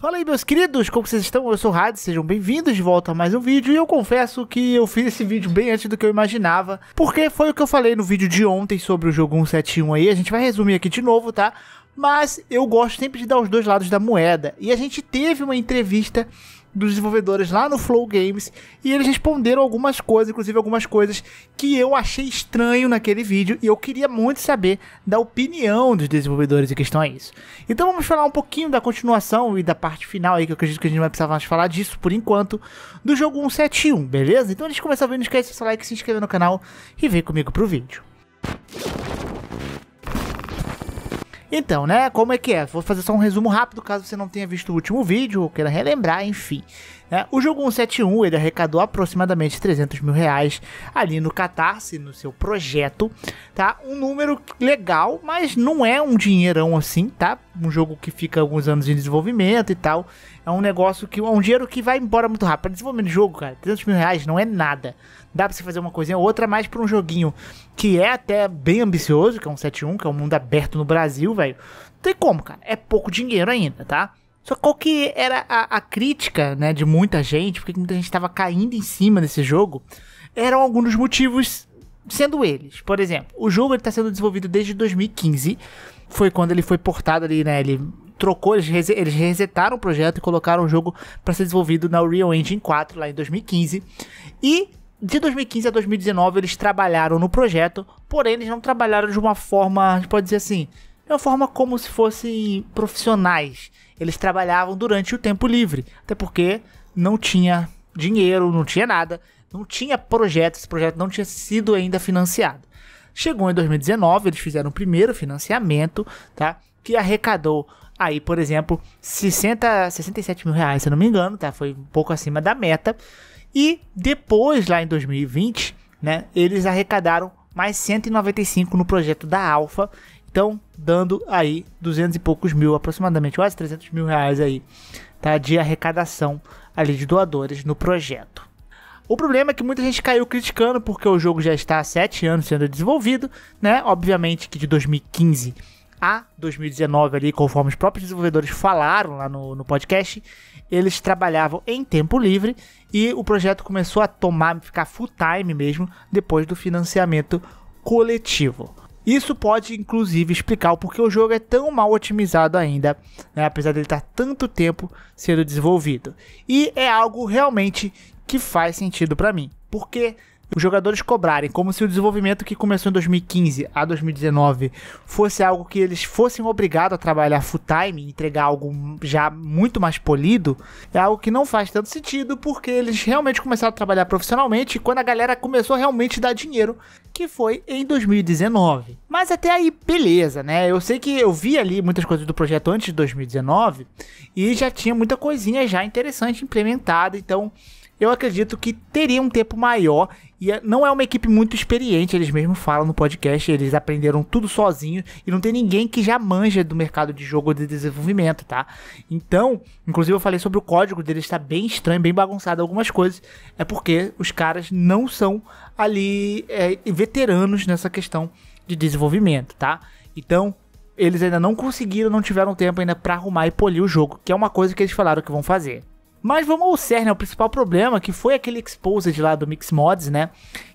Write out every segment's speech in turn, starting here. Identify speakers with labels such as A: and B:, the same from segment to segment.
A: Fala aí, meus queridos, como vocês estão? Eu sou o Rad, sejam bem-vindos de volta a mais um vídeo. E eu confesso que eu fiz esse vídeo bem antes do que eu imaginava, porque foi o que eu falei no vídeo de ontem sobre o jogo 171 aí. A gente vai resumir aqui de novo, tá? Mas eu gosto sempre de dar os dois lados da moeda. E a gente teve uma entrevista dos desenvolvedores lá no Flow Games e eles responderam algumas coisas, inclusive algumas coisas que eu achei estranho naquele vídeo e eu queria muito saber da opinião dos desenvolvedores em questão a isso. Então vamos falar um pouquinho da continuação e da parte final aí, que eu acredito que a gente vai precisar mais falar disso por enquanto, do jogo 171, beleza? Então a gente começa a vídeo, não esquece de seu like, se inscrever no canal e vem comigo pro vídeo. Então, né, como é que é? Vou fazer só um resumo rápido, caso você não tenha visto o último vídeo ou queira relembrar, enfim. Né? O jogo 171 ele arrecadou aproximadamente 300 mil reais ali no Catarse, no seu projeto, tá? Um número legal, mas não é um dinheirão assim, tá? Um jogo que fica alguns anos em desenvolvimento e tal. É um negócio que é um dinheiro que vai embora muito rápido. Para desenvolvimento de jogo, cara, 300 mil reais não é nada. Dá pra você fazer uma coisinha ou outra, mais pra um joguinho que é até bem ambicioso, que é um 71, que é um mundo aberto no Brasil, velho. Não tem como, cara. É pouco dinheiro ainda, tá? Só qual que era a, a crítica, né, de muita gente, porque muita gente estava caindo em cima desse jogo, eram alguns motivos, sendo eles. Por exemplo, o jogo está sendo desenvolvido desde 2015, foi quando ele foi portado ali, né, ele trocou, eles, res, eles resetaram o projeto e colocaram o jogo para ser desenvolvido na Unreal Engine 4 lá em 2015. E de 2015 a 2019 eles trabalharam no projeto, porém eles não trabalharam de uma forma, a gente pode dizer assim, de é uma forma como se fossem profissionais. Eles trabalhavam durante o tempo livre, até porque não tinha dinheiro, não tinha nada, não tinha projeto, esse projeto não tinha sido ainda financiado. Chegou em 2019, eles fizeram o primeiro financiamento, tá? Que arrecadou aí, por exemplo, 60, 67 mil reais, se não me engano, tá? Foi um pouco acima da meta. E depois, lá em 2020, né, eles arrecadaram mais 195 no projeto da Alfa então, dando aí 200 e poucos mil, aproximadamente, quase 300 mil reais aí, tá? De arrecadação ali de doadores no projeto. O problema é que muita gente caiu criticando porque o jogo já está há 7 anos sendo desenvolvido, né? Obviamente que de 2015 a 2019 ali, conforme os próprios desenvolvedores falaram lá no, no podcast, eles trabalhavam em tempo livre e o projeto começou a tomar, ficar full time mesmo, depois do financiamento coletivo. Isso pode inclusive explicar o porquê o jogo é tão mal otimizado ainda, né, apesar dele estar tanto tempo sendo desenvolvido. E é algo realmente que faz sentido para mim, porque os jogadores cobrarem como se o desenvolvimento que começou em 2015 a 2019 fosse algo que eles fossem obrigados a trabalhar full time, entregar algo já muito mais polido, é algo que não faz tanto sentido porque eles realmente começaram a trabalhar profissionalmente quando a galera começou a realmente dar dinheiro, que foi em 2019. Mas até aí, beleza, né? Eu sei que eu vi ali muitas coisas do projeto antes de 2019 e já tinha muita coisinha já interessante implementada, então eu acredito que teria um tempo maior. E é, não é uma equipe muito experiente, eles mesmo falam no podcast, eles aprenderam tudo sozinhos e não tem ninguém que já manja do mercado de jogo de desenvolvimento, tá? Então, inclusive eu falei sobre o código deles está bem estranho, bem bagunçado algumas coisas, é porque os caras não são ali é, veteranos nessa questão de desenvolvimento, tá? Então, eles ainda não conseguiram, não tiveram tempo ainda para arrumar e polir o jogo, que é uma coisa que eles falaram que vão fazer. Mas vamos ao cerne, né? o principal problema, que foi aquele exposed lá do Mix Mods, né?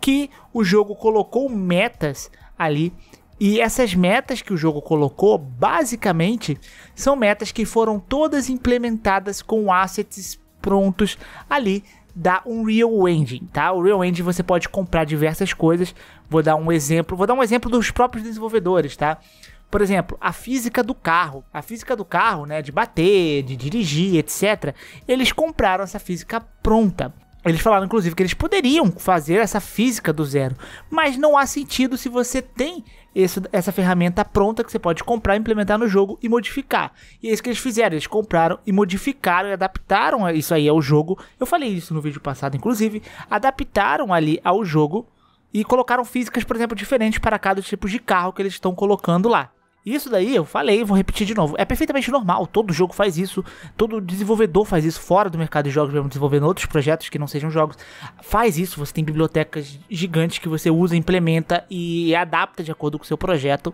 A: Que o jogo colocou metas ali. E essas metas que o jogo colocou, basicamente, são metas que foram todas implementadas com assets prontos ali da Unreal Engine, tá? O Unreal Engine você pode comprar diversas coisas. Vou dar um exemplo, vou dar um exemplo dos próprios desenvolvedores, tá? Por exemplo, a física do carro, a física do carro, né, de bater, de dirigir, etc. Eles compraram essa física pronta. Eles falaram, inclusive, que eles poderiam fazer essa física do zero, mas não há sentido se você tem esse, essa ferramenta pronta que você pode comprar, implementar no jogo e modificar. E é isso que eles fizeram, eles compraram e modificaram e adaptaram isso aí ao jogo. Eu falei isso no vídeo passado, inclusive. Adaptaram ali ao jogo e colocaram físicas, por exemplo, diferentes para cada tipo de carro que eles estão colocando lá. Isso daí eu falei, vou repetir de novo. É perfeitamente normal, todo jogo faz isso, todo desenvolvedor faz isso fora do mercado de jogos, mesmo desenvolvendo outros projetos que não sejam jogos. Faz isso, você tem bibliotecas gigantes que você usa, implementa e adapta de acordo com o seu projeto.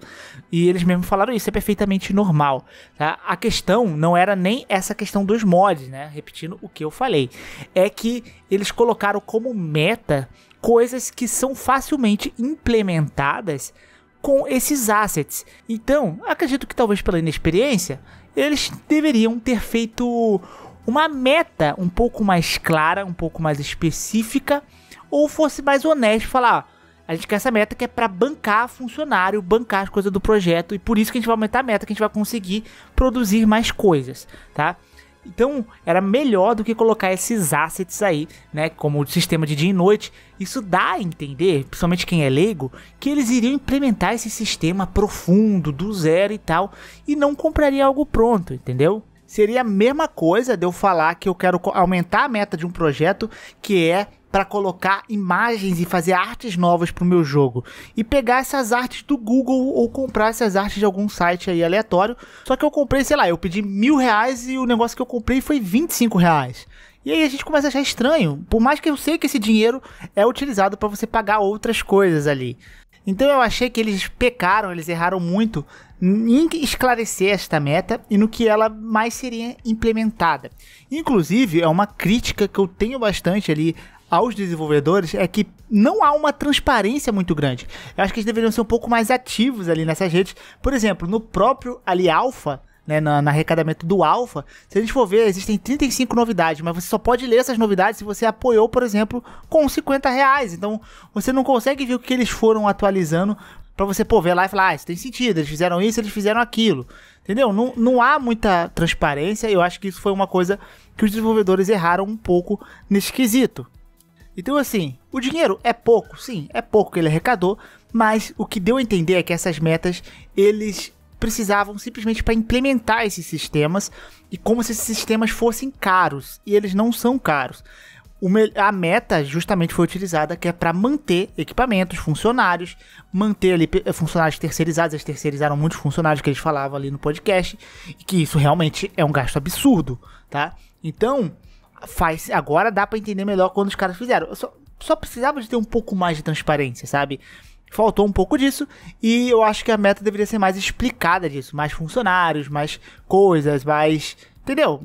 A: E eles mesmo falaram isso, é perfeitamente normal. Tá? A questão não era nem essa questão dos mods, né? Repetindo o que eu falei. É que eles colocaram como meta coisas que são facilmente implementadas com esses assets. Então, acredito que talvez pela inexperiência, eles deveriam ter feito uma meta um pouco mais clara, um pouco mais específica, ou fosse mais honesto falar, ah, a gente quer essa meta que é para bancar funcionário, bancar as coisas do projeto e por isso que a gente vai aumentar a meta, que a gente vai conseguir produzir mais coisas, tá? Então era melhor do que colocar esses assets aí, né? Como o sistema de dia e noite. Isso dá a entender, principalmente quem é leigo, que eles iriam implementar esse sistema profundo, do zero e tal, e não compraria algo pronto, entendeu? Seria a mesma coisa de eu falar que eu quero aumentar a meta de um projeto que é para colocar imagens e fazer artes novas para o meu jogo e pegar essas artes do Google ou comprar essas artes de algum site aí aleatório. Só que eu comprei, sei lá, eu pedi mil reais e o negócio que eu comprei foi 25 reais. E aí a gente começa a achar estranho, por mais que eu sei que esse dinheiro é utilizado para você pagar outras coisas ali. Então eu achei que eles pecaram, eles erraram muito em esclarecer esta meta e no que ela mais seria implementada. Inclusive, é uma crítica que eu tenho bastante ali aos desenvolvedores é que não há uma transparência muito grande. Eu acho que eles deveriam ser um pouco mais ativos ali nessas redes. Por exemplo, no próprio ali Alpha, né, na, na arrecadamento do Alpha, se a gente for ver, existem 35 novidades, mas você só pode ler essas novidades se você apoiou, por exemplo, com 50 reais. Então, você não consegue ver o que eles foram atualizando para você pô, ver lá e falar, ah, isso tem sentido, eles fizeram isso, eles fizeram aquilo. Entendeu? Não, não há muita transparência e eu acho que isso foi uma coisa que os desenvolvedores erraram um pouco nesse quesito. Então, assim, o dinheiro é pouco, sim, é pouco que ele arrecadou, mas o que deu a entender é que essas metas eles precisavam simplesmente para implementar esses sistemas e como se esses sistemas fossem caros e eles não são caros. a meta justamente foi utilizada que é para manter equipamentos, funcionários, manter ali funcionários terceirizados, eles terceirizaram muitos funcionários que eles falavam ali no podcast, e que isso realmente é um gasto absurdo, tá? Então, faz agora dá para entender melhor quando os caras fizeram. Eu só, só precisava de ter um pouco mais de transparência, sabe? faltou um pouco disso e eu acho que a meta deveria ser mais explicada disso, mais funcionários, mais coisas, mais entendeu?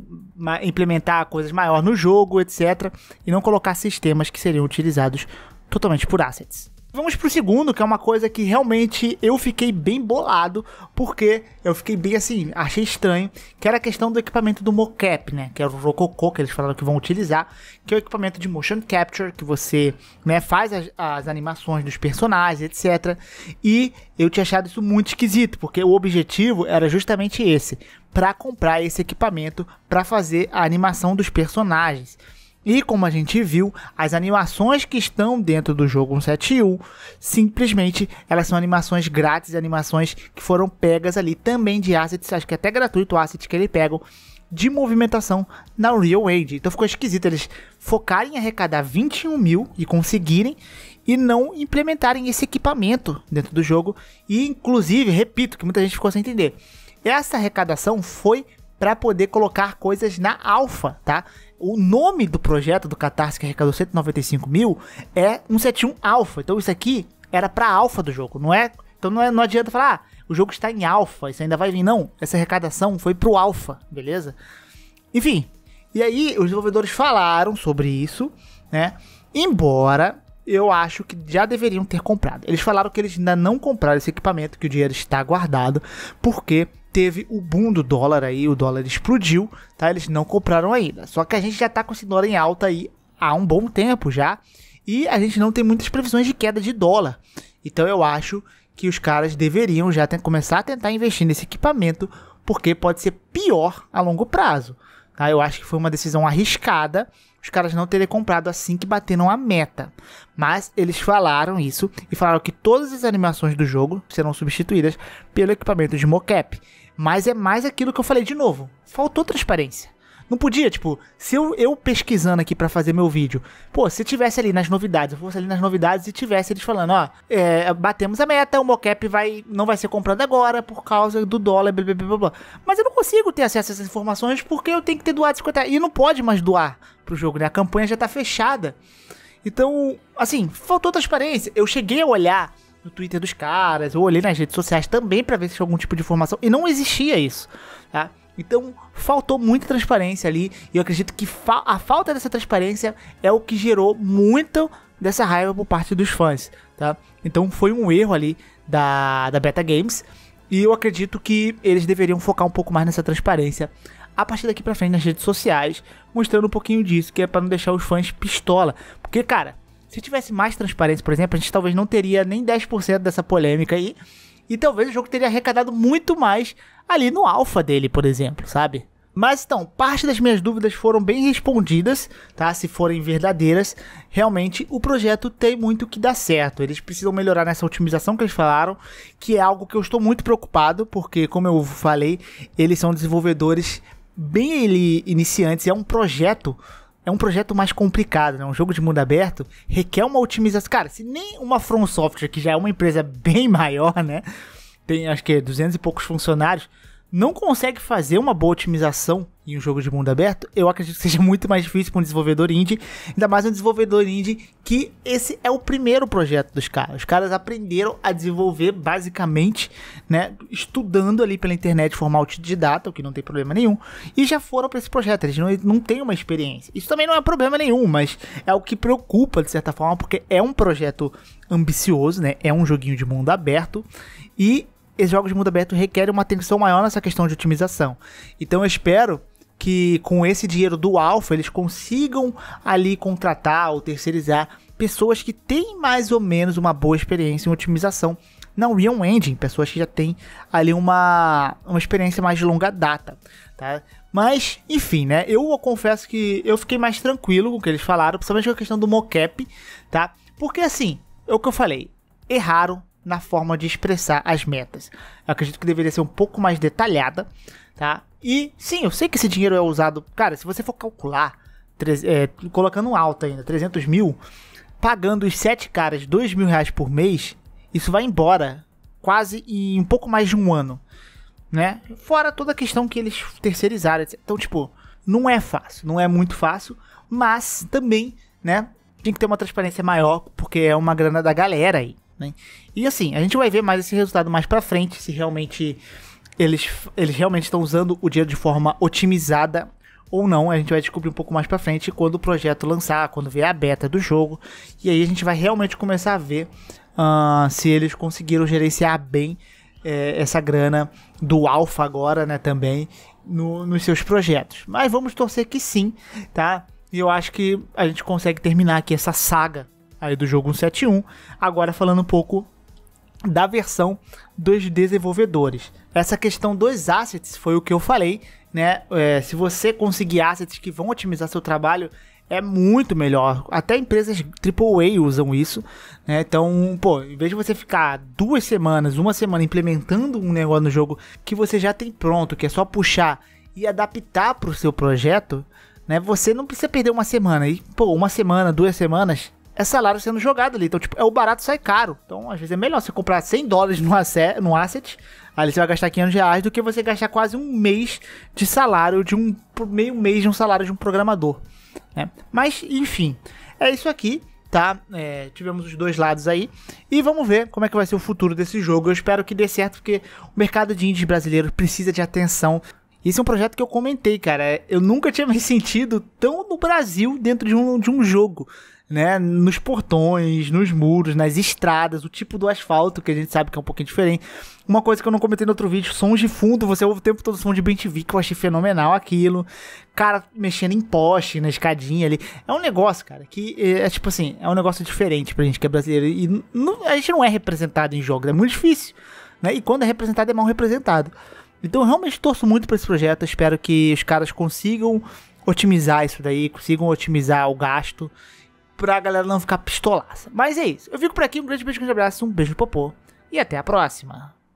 A: Implementar coisas maior no jogo, etc. E não colocar sistemas que seriam utilizados totalmente por assets. Vamos pro segundo, que é uma coisa que realmente eu fiquei bem bolado, porque eu fiquei bem assim, achei estranho, que era a questão do equipamento do mocap, né? Que era o rococô que eles falaram que vão utilizar, que é o equipamento de motion capture, que você né, faz as, as animações dos personagens, etc. E eu tinha achado isso muito esquisito, porque o objetivo era justamente esse, para comprar esse equipamento para fazer a animação dos personagens. E como a gente viu, as animações que estão dentro do jogo 171, simplesmente elas são animações grátis, animações que foram pegas ali também de assets, acho que até gratuito o asset que ele pega de movimentação na Real Age. Então ficou esquisito eles focarem em arrecadar 21 mil e conseguirem e não implementarem esse equipamento dentro do jogo. E inclusive, repito, que muita gente ficou sem entender. Essa arrecadação foi para poder colocar coisas na alfa, tá? o nome do projeto do Catarse que arrecadou 195 mil é 171 Alpha. Então isso aqui era pra alfa do jogo, não é? Então não, é, não adianta falar, ah, o jogo está em alfa, isso ainda vai vir. Não, essa arrecadação foi pro alfa, beleza? Enfim, e aí os desenvolvedores falaram sobre isso, né? Embora eu acho que já deveriam ter comprado. Eles falaram que eles ainda não compraram esse equipamento, que o dinheiro está guardado, porque teve o boom do dólar aí, o dólar explodiu, tá? Eles não compraram ainda. Só que a gente já está com esse dólar em alta aí há um bom tempo já. E a gente não tem muitas previsões de queda de dólar. Então eu acho que os caras deveriam já começar a tentar investir nesse equipamento, porque pode ser pior a longo prazo. Tá? Eu acho que foi uma decisão arriscada os caras não teriam comprado assim que bateram a meta. Mas eles falaram isso e falaram que todas as animações do jogo serão substituídas pelo equipamento de mocap. Mas é mais aquilo que eu falei de novo: faltou transparência. Não podia, tipo, se eu, eu pesquisando aqui para fazer meu vídeo, pô, se tivesse ali nas novidades, eu fosse ali nas novidades e tivesse eles falando, ó, é, batemos a meta, o mocap vai, não vai ser comprado agora por causa do dólar, blá, blá, blá, blá. Mas eu não consigo ter acesso a essas informações porque eu tenho que ter doado 50 e não pode mais doar pro jogo, né? A campanha já tá fechada. Então, assim, faltou transparência. Eu cheguei a olhar no Twitter dos caras, eu olhei nas redes sociais também para ver se tinha algum tipo de informação e não existia isso, tá? Então faltou muita transparência ali e eu acredito que fa a falta dessa transparência é o que gerou muito dessa raiva por parte dos fãs, tá? Então foi um erro ali da, da Beta Games e eu acredito que eles deveriam focar um pouco mais nessa transparência a partir daqui pra frente nas redes sociais, mostrando um pouquinho disso, que é para não deixar os fãs pistola. Porque, cara, se tivesse mais transparência, por exemplo, a gente talvez não teria nem 10% dessa polêmica aí. E talvez o jogo teria arrecadado muito mais ali no alfa dele, por exemplo, sabe? Mas então, parte das minhas dúvidas foram bem respondidas, tá? Se forem verdadeiras, realmente o projeto tem muito que dar certo. Eles precisam melhorar nessa otimização que eles falaram, que é algo que eu estou muito preocupado, porque como eu falei, eles são desenvolvedores bem iniciantes, é um projeto é um projeto mais complicado, né? Um jogo de mundo aberto requer uma otimização. Cara, se nem uma From Software, que já é uma empresa bem maior, né? Tem acho que 200 e poucos funcionários, não consegue fazer uma boa otimização em um jogo de mundo aberto, eu acredito que seja muito mais difícil para um desenvolvedor indie, ainda mais um desenvolvedor indie que esse é o primeiro projeto dos caras. Os caras aprenderam a desenvolver basicamente, né, estudando ali pela internet de data, o que não tem problema nenhum, e já foram para esse projeto, eles não, não têm uma experiência. Isso também não é problema nenhum, mas é o que preocupa de certa forma, porque é um projeto ambicioso, né? É um joguinho de mundo aberto e esses jogos de mundo aberto requerem uma atenção maior nessa questão de otimização. Então eu espero que com esse dinheiro do Alpha eles consigam ali contratar ou terceirizar pessoas que têm mais ou menos uma boa experiência em otimização na Real Engine, pessoas que já têm ali uma, uma experiência mais de longa data, tá? Mas, enfim, né? Eu confesso que eu fiquei mais tranquilo com o que eles falaram, principalmente com a questão do mocap, tá? Porque assim, é o que eu falei, erraram na forma de expressar as metas. Eu acredito que deveria ser um pouco mais detalhada, tá? E sim, eu sei que esse dinheiro é usado, cara, se você for calcular, é, colocando alta ainda, 300 mil, pagando os sete caras 2 mil reais por mês, isso vai embora quase em um pouco mais de um ano, né? Fora toda a questão que eles terceirizaram, então tipo, não é fácil, não é muito fácil, mas também, né? Tem que ter uma transparência maior, porque é uma grana da galera aí. Né? E assim, a gente vai ver mais esse resultado mais para frente, se realmente eles, eles realmente estão usando o dinheiro de forma otimizada ou não, a gente vai descobrir um pouco mais para frente quando o projeto lançar, quando vier a beta do jogo, e aí a gente vai realmente começar a ver uh, se eles conseguiram gerenciar bem é, essa grana do Alpha agora, né, também, no, nos seus projetos. Mas vamos torcer que sim, tá? E eu acho que a gente consegue terminar aqui essa saga aí do jogo 171. Agora falando um pouco da versão dos desenvolvedores. Essa questão dos assets foi o que eu falei, né? É, se você conseguir assets que vão otimizar seu trabalho, é muito melhor. Até empresas AAA usam isso, né? Então, pô, em vez de você ficar duas semanas, uma semana implementando um negócio no jogo que você já tem pronto, que é só puxar e adaptar para o seu projeto, né? Você não precisa perder uma semana. E, pô, uma semana, duas semanas é salário sendo jogado ali. Então, tipo, é o barato sai caro. Então, às vezes é melhor você comprar 100 dólares no asset, no asset ali você vai gastar 500 reais, do que você gastar quase um mês de salário, de um meio mês de um salário de um programador. Né? Mas, enfim, é isso aqui tá? É, tivemos os dois lados aí. E vamos ver como é que vai ser o futuro desse jogo. Eu espero que dê certo, porque o mercado de indies brasileiro precisa de atenção. Esse é um projeto que eu comentei, cara. Eu nunca tinha me sentido tão no Brasil dentro de um, de um jogo né, nos portões, nos muros, nas estradas, o tipo do asfalto, que a gente sabe que é um pouquinho diferente. Uma coisa que eu não comentei no outro vídeo, sons de fundo, você ouve o tempo todo o som de Ben que eu achei fenomenal aquilo. Cara mexendo em poste, na escadinha ali. É um negócio, cara, que é, é tipo assim, é um negócio diferente pra gente que é brasileiro. E não, a gente não é representado em jogos, é muito difícil. Né? E quando é representado, é mal representado. Então eu realmente torço muito para esse projeto, espero que os caras consigam otimizar isso daí, consigam otimizar o gasto pra galera não ficar pistolaça. Mas é isso. Eu fico por aqui. Um grande beijo, um grande abraço, um beijo popô. E até a próxima.